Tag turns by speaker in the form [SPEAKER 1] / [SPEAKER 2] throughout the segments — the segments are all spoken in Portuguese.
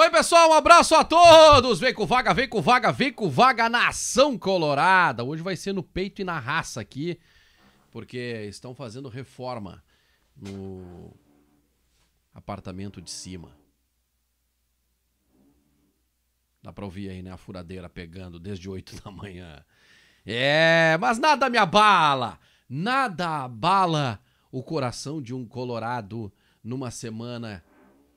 [SPEAKER 1] Oi, pessoal, um abraço a todos! Vem com vaga, vem com vaga, vem com vaga, nação colorada! Hoje vai ser no peito e na raça aqui, porque estão fazendo reforma no apartamento de cima. Dá pra ouvir aí, né? A furadeira pegando desde 8 da manhã. É, mas nada me abala! Nada abala o coração de um colorado numa semana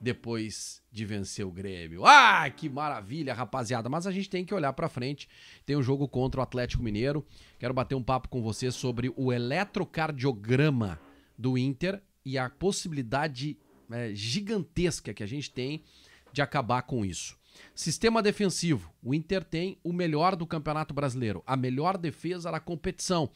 [SPEAKER 1] depois de vencer o Grêmio. Ah, que maravilha, rapaziada! Mas a gente tem que olhar para frente. Tem um jogo contra o Atlético Mineiro. Quero bater um papo com você sobre o eletrocardiograma do Inter e a possibilidade é, gigantesca que a gente tem de acabar com isso. Sistema defensivo. O Inter tem o melhor do Campeonato Brasileiro, a melhor defesa da competição.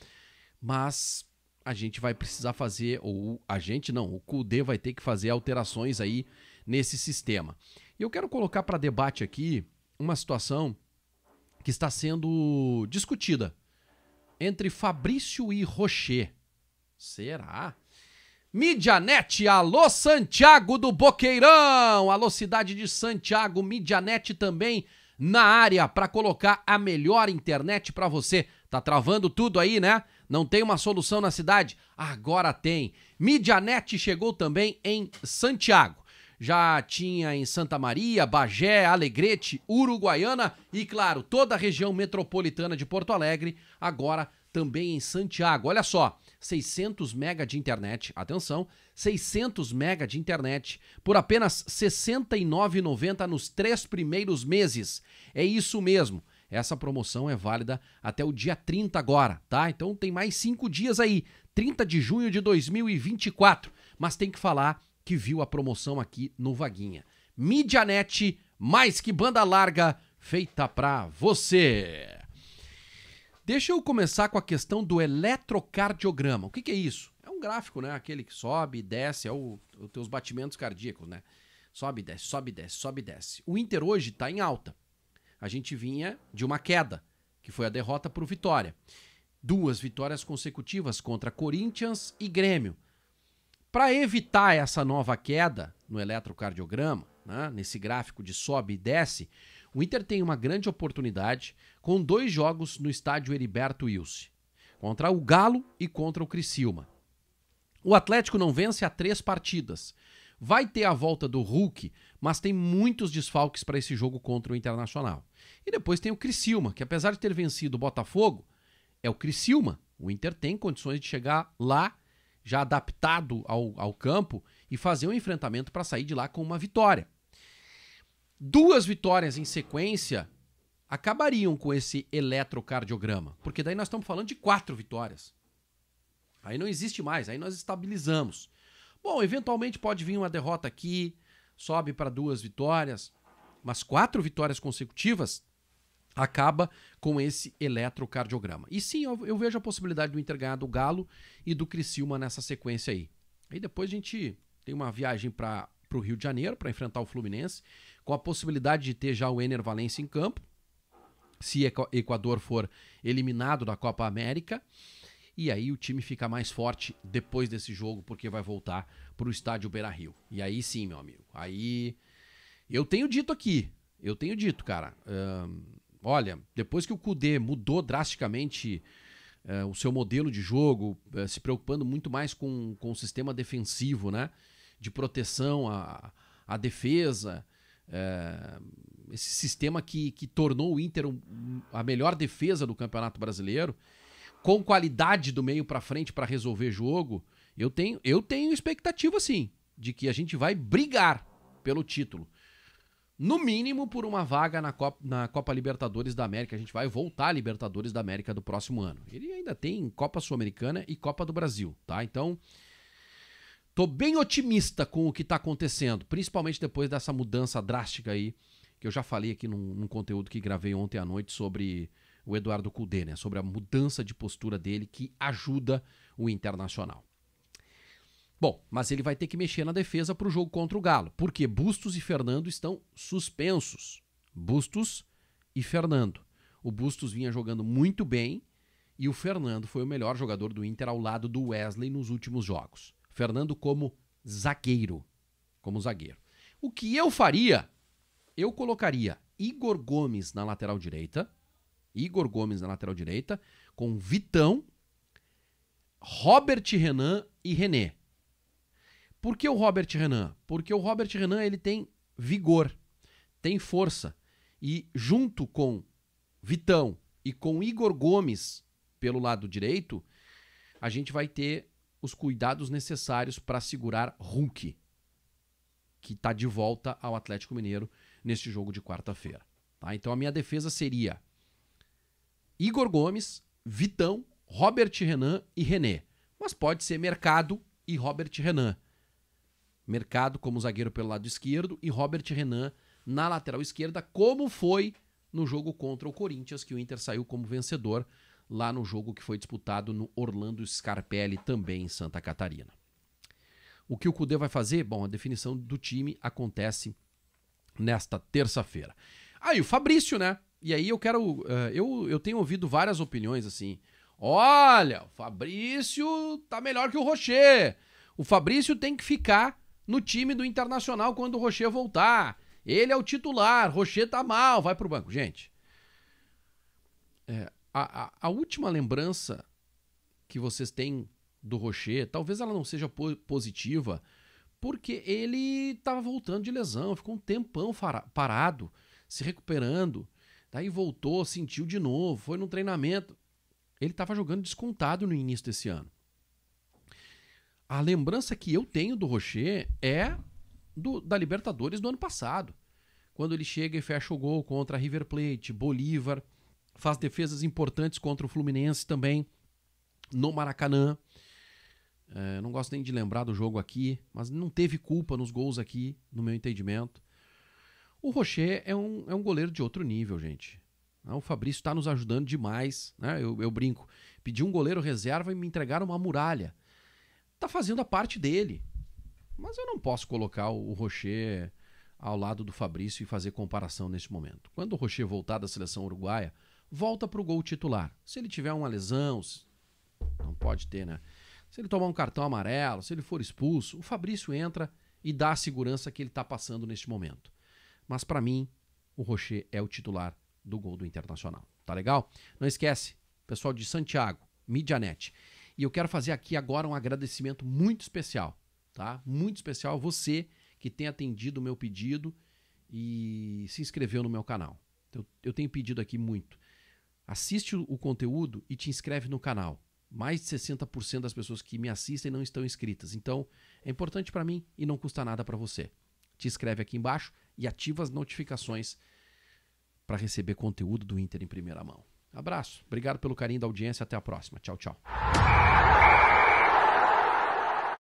[SPEAKER 1] Mas a gente vai precisar fazer, ou a gente não, o CUDE vai ter que fazer alterações aí nesse sistema. E eu quero colocar para debate aqui uma situação que está sendo discutida entre Fabrício e Rocher. Será? Midianet, alô Santiago do Boqueirão, alô cidade de Santiago, Midianet também na área para colocar a melhor internet para você. Tá travando tudo aí, né? Não tem uma solução na cidade? Agora tem. Midianet chegou também em Santiago já tinha em Santa Maria, Bagé, Alegrete, Uruguaiana e, claro, toda a região metropolitana de Porto Alegre, agora também em Santiago. Olha só, 600 mega de internet, atenção, 600 mega de internet por apenas R$ 69,90 nos três primeiros meses. É isso mesmo. Essa promoção é válida até o dia 30 agora, tá? Então tem mais cinco dias aí, 30 de junho de 2024. Mas tem que falar que viu a promoção aqui no Vaguinha. Midianete, mais que banda larga, feita pra você. Deixa eu começar com a questão do eletrocardiograma. O que, que é isso? É um gráfico, né? Aquele que sobe e desce, é o, os teus batimentos cardíacos, né? Sobe, desce, sobe, desce, sobe, desce. O Inter hoje está em alta. A gente vinha de uma queda, que foi a derrota para o Vitória. Duas vitórias consecutivas contra Corinthians e Grêmio. Para evitar essa nova queda no eletrocardiograma, né, nesse gráfico de sobe e desce, o Inter tem uma grande oportunidade com dois jogos no estádio Heriberto Wilson, contra o Galo e contra o Criciúma. O Atlético não vence há três partidas. Vai ter a volta do Hulk, mas tem muitos desfalques para esse jogo contra o Internacional. E depois tem o Criciúma, que apesar de ter vencido o Botafogo, é o Criciúma. O Inter tem condições de chegar lá já adaptado ao, ao campo e fazer um enfrentamento para sair de lá com uma vitória. Duas vitórias em sequência acabariam com esse eletrocardiograma, porque daí nós estamos falando de quatro vitórias. Aí não existe mais, aí nós estabilizamos. Bom, eventualmente pode vir uma derrota aqui, sobe para duas vitórias, mas quatro vitórias consecutivas acaba com esse eletrocardiograma. E sim, eu, eu vejo a possibilidade do Inter ganhar do Galo e do Criciúma nessa sequência aí. Aí depois a gente tem uma viagem para o Rio de Janeiro para enfrentar o Fluminense, com a possibilidade de ter já o Ener Valencia em campo, se Equador for eliminado da Copa América. E aí o time fica mais forte depois desse jogo, porque vai voltar para o estádio Beira Rio. E aí sim, meu amigo. Aí. Eu tenho dito aqui, eu tenho dito, cara. Hum, olha, depois que o Kudê mudou drasticamente eh, o seu modelo de jogo, eh, se preocupando muito mais com, com o sistema defensivo, né? De proteção à, à defesa, eh, esse sistema que, que tornou o Inter um, a melhor defesa do Campeonato Brasileiro, com qualidade do meio para frente para resolver jogo, eu tenho, eu tenho expectativa, sim, de que a gente vai brigar pelo título no mínimo por uma vaga na Copa, na Copa, Libertadores da América. A gente vai voltar à Libertadores da América do próximo ano. Ele ainda tem Copa Sul-Americana e Copa do Brasil, tá? Então, tô bem otimista com o que tá acontecendo, principalmente depois dessa mudança drástica aí, que eu já falei aqui num, num conteúdo que gravei ontem à noite sobre o Eduardo Cudê, né? Sobre a mudança de postura dele que ajuda o Internacional. Bom, mas ele vai ter que mexer na defesa para o jogo contra o Galo, porque Bustos e Fernando estão suspensos. Bustos e Fernando. O Bustos vinha jogando muito bem e o Fernando foi o melhor jogador do Inter ao lado do Wesley nos últimos jogos. Fernando como zagueiro, como zagueiro. O que eu faria? Eu colocaria Igor Gomes na lateral direita, Igor Gomes na lateral direita, com Vitão, Robert Renan e René. Por que o Robert Renan? Porque o Robert Renan ele tem vigor, tem força. E junto com Vitão e com Igor Gomes pelo lado direito, a gente vai ter os cuidados necessários para segurar Hulk, que está de volta ao Atlético Mineiro neste jogo de quarta-feira. Tá? Então a minha defesa seria Igor Gomes, Vitão, Robert Renan e René. Mas pode ser Mercado e Robert Renan. Mercado como zagueiro pelo lado esquerdo e Robert Renan na lateral esquerda, como foi no jogo contra o Corinthians, que o Inter saiu como vencedor lá no jogo que foi disputado no Orlando Scarpelli, também em Santa Catarina. O que o Cudê vai fazer? Bom, a definição do time acontece nesta terça-feira. Aí o Fabrício, né? E aí eu quero. Uh, eu, eu tenho ouvido várias opiniões assim. Olha, o Fabrício tá melhor que o Rocher. O Fabrício tem que ficar no time do Internacional quando o Rocher voltar. Ele é o titular, Rocher tá mal, vai pro banco. Gente, é, a, a, a, última lembrança que vocês têm do Rocher, talvez ela não seja po positiva, porque ele estava voltando de lesão, ficou um tempão parado, se recuperando. Daí voltou, sentiu de novo, foi no treinamento. Ele estava jogando descontado no início desse ano a lembrança que eu tenho do Rocher é do, da Libertadores do ano passado. Quando ele chega e fecha o gol contra River Plate, Bolívar, faz defesas importantes contra o Fluminense também, no Maracanã. É, não gosto nem de lembrar do jogo aqui, mas não teve culpa nos gols aqui, no meu entendimento. O Rocher é um, é um goleiro de outro nível, gente. Ah, o Fabrício está nos ajudando demais. Né? Eu, eu brinco. Pedi um goleiro reserva e me entregaram uma muralha tá fazendo a parte dele. Mas eu não posso colocar o Rocher ao lado do Fabrício e fazer comparação neste momento. Quando o Rocher voltar da seleção uruguaia, volta para o gol titular. Se ele tiver uma lesão, não pode ter, né? Se ele tomar um cartão amarelo, se ele for expulso, o Fabrício entra e dá a segurança que ele está passando neste momento. Mas para mim, o Rocher é o titular do gol do Internacional. Tá legal? Não esquece, pessoal de Santiago, Midianet. E eu quero fazer aqui agora um agradecimento muito especial, tá? Muito especial a você que tem atendido o meu pedido e se inscreveu no meu canal. Eu, eu tenho pedido aqui muito. Assiste o conteúdo e te inscreve no canal. Mais de 60% das pessoas que me assistem não estão inscritas. Então, é importante para mim e não custa nada para você. Te inscreve aqui embaixo e ativa as notificações para receber conteúdo do Inter em primeira mão. Abraço, obrigado pelo carinho da audiência, até a próxima. Tchau, tchau.